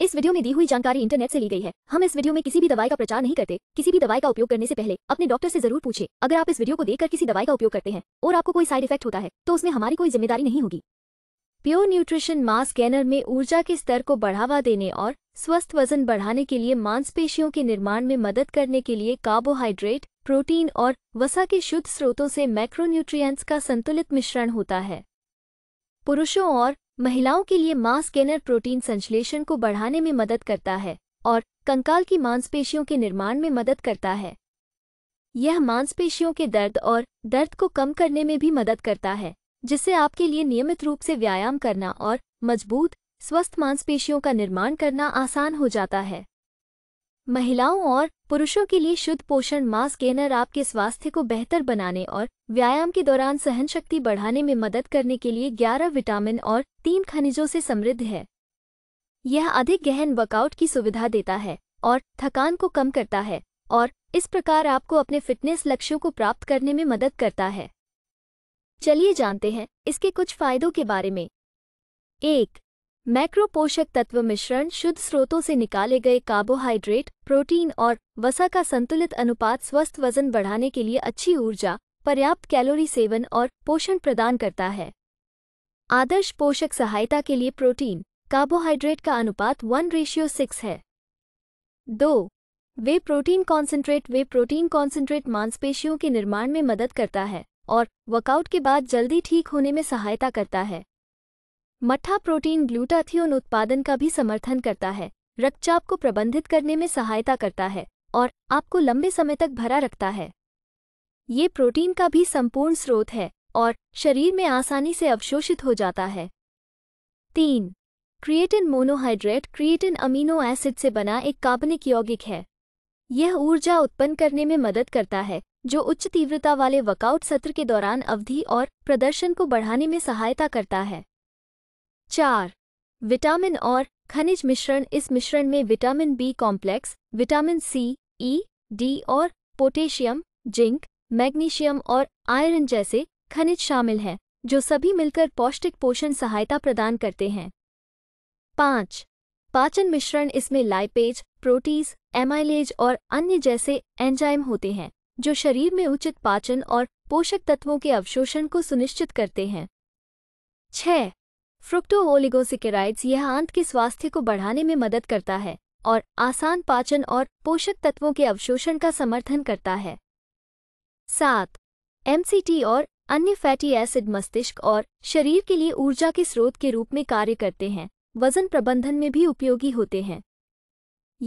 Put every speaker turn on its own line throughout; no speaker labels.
इस वीडियो में दी हुई जानकारी इंटरनेट से ली गई है हम इस वीडियो में किसी भी दवाई का प्रचार नहीं करते किसी भी दवाई का उपयोग करने से पहले अपने डॉक्टर से जरूर पूछे अगर आप इस वीडियो को देखकर किसी दवाई का उपयोग करते हैं और आपको कोई साइड इफेक्ट होता है तो उसमें हमारी कोई जिम्मेदारी नहीं होगी प्योर न्यूट्रिशन मास स्कैनर में ऊर्जा के स्तर को बढ़ावा देने और स्वस्थ वजन बढ़ाने के लिए मांसपेशियों के निर्माण में मदद करने के लिए कार्बोहाइड्रेट प्रोटीन और वसा के शुद्ध स्रोतों से मैक्रोन्यूट्रिय का संतुलित मिश्रण होता है पुरुषों और महिलाओं के लिए मांस गेनर प्रोटीन संश्लेषण को बढ़ाने में मदद करता है और कंकाल की मांसपेशियों के निर्माण में मदद करता है यह मांसपेशियों के दर्द और दर्द को कम करने में भी मदद करता है जिससे आपके लिए नियमित रूप से व्यायाम करना और मजबूत स्वस्थ मांसपेशियों का निर्माण करना आसान हो जाता है महिलाओं और पुरुषों के लिए शुद्ध पोषण मास गेनर आपके स्वास्थ्य को बेहतर बनाने और व्यायाम के दौरान सहन शक्ति बढ़ाने में मदद करने के लिए 11 विटामिन और तीन खनिजों से समृद्ध है यह अधिक गहन वर्कआउट की सुविधा देता है और थकान को कम करता है और इस प्रकार आपको अपने फिटनेस लक्ष्यों को प्राप्त करने में मदद करता है चलिए जानते हैं इसके कुछ फायदों के बारे में एक मैक्रो पोषक तत्व मिश्रण शुद्ध स्रोतों से निकाले गए कार्बोहाइड्रेट प्रोटीन और वसा का संतुलित अनुपात स्वस्थ वजन बढ़ाने के लिए अच्छी ऊर्जा पर्याप्त कैलोरी सेवन और पोषण प्रदान करता है आदर्श पोषक सहायता के लिए प्रोटीन कार्बोहाइड्रेट का अनुपात वन रेशियो सिक्स है दो whey protein concentrate whey protein concentrate मांसपेशियों के निर्माण में मदद करता है और वर्कआउट के बाद जल्दी ठीक होने में सहायता करता है मट्ठा प्रोटीन ग्लूटाथियोन उत्पादन का भी समर्थन करता है रक्तचाप को प्रबंधित करने में सहायता करता है और आपको लंबे समय तक भरा रखता है ये प्रोटीन का भी संपूर्ण स्रोत है और शरीर में आसानी से अवशोषित हो जाता है तीन creatine monohydrate creatine amino acid से बना एक कार्बनिक यौगिक है यह ऊर्जा उत्पन्न करने में मदद करता है जो उच्च तीव्रता वाले वर्कआउट सत्र के दौरान अवधि और प्रदर्शन को बढ़ाने में सहायता करता है चार विटामिन और खनिज मिश्रण इस मिश्रण में vitamin B complex vitamin C E D और पोटेशियम जिंक मैग्नीशियम और आयरन जैसे खनिज शामिल हैं जो सभी मिलकर पौष्टिक पोषण सहायता प्रदान करते हैं पाँच पाचन मिश्रण इसमें लाइपेज प्रोटीज एमाइलेज और अन्य जैसे एंजाइम होते हैं जो शरीर में उचित पाचन और पोषक तत्वों के अवशोषण को सुनिश्चित करते हैं छः फ्रुक्टो ओलिगोसिकेराइड्स यह आंत के स्वास्थ्य को बढ़ाने में मदद करता है और आसान पाचन और पोषक तत्वों के अवशोषण का समर्थन करता है सात एमसीटी और अन्य फैटी एसिड मस्तिष्क और शरीर के लिए ऊर्जा के स्रोत के रूप में कार्य करते हैं वजन प्रबंधन में भी उपयोगी होते हैं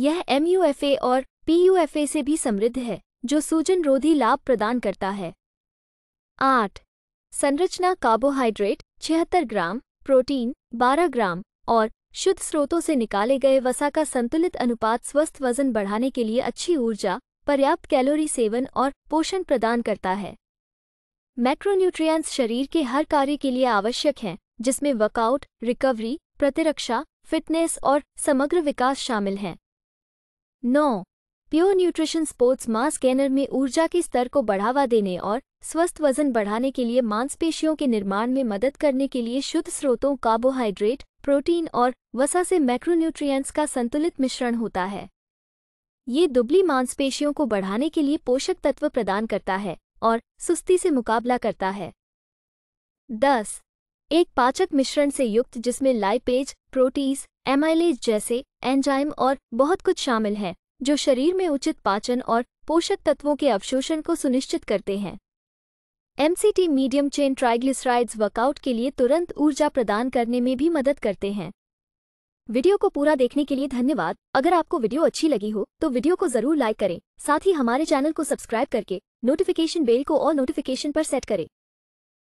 यह एमयूएफए और पीयूएफए से भी समृद्ध है जो सूजन रोधी लाभ प्रदान करता है आठ संरचना कार्बोहाइड्रेट छिहत्तर ग्राम प्रोटीन 12 ग्राम और शुद्ध स्रोतों से निकाले गए वसा का संतुलित अनुपात स्वस्थ वजन बढ़ाने के लिए अच्छी ऊर्जा पर्याप्त कैलोरी सेवन और पोषण प्रदान करता है मैक्रोन्यूट्रिएंट्स शरीर के हर कार्य के लिए आवश्यक हैं जिसमें वर्कआउट रिकवरी प्रतिरक्षा फिटनेस और समग्र विकास शामिल हैं नौ pure nutrition sports mass gainer में ऊर्जा के स्तर को बढ़ावा देने और स्वस्थ वजन बढ़ाने के लिए मांसपेशियों के निर्माण में मदद करने के लिए शुद्ध स्रोतों कार्बोहाइड्रेट प्रोटीन और वसा से मैक्रोन्यूट्रिएंट्स का संतुलित मिश्रण होता है ये दुबली मांसपेशियों को बढ़ाने के लिए पोषक तत्व प्रदान करता है और सुस्ती से मुकाबला करता है दस एक पाचक मिश्रण से युक्त जिसमें लाइपेज प्रोटीज एमाइलेज जैसे एंजाइम और बहुत कुछ शामिल हैं जो शरीर में उचित पाचन और पोषक तत्वों के अवशोषण को सुनिश्चित करते हैं MCT medium chain triglycerides workout के लिए तुरंत ऊर्जा प्रदान करने में भी मदद करते हैं वीडियो को पूरा देखने के लिए धन्यवाद अगर आपको वीडियो अच्छी लगी हो तो वीडियो को जरूर लाइक करें साथ ही हमारे चैनल को सब्सक्राइब करके नोटिफिकेशन बेल को ऑल नोटिफिकेशन पर सेट करें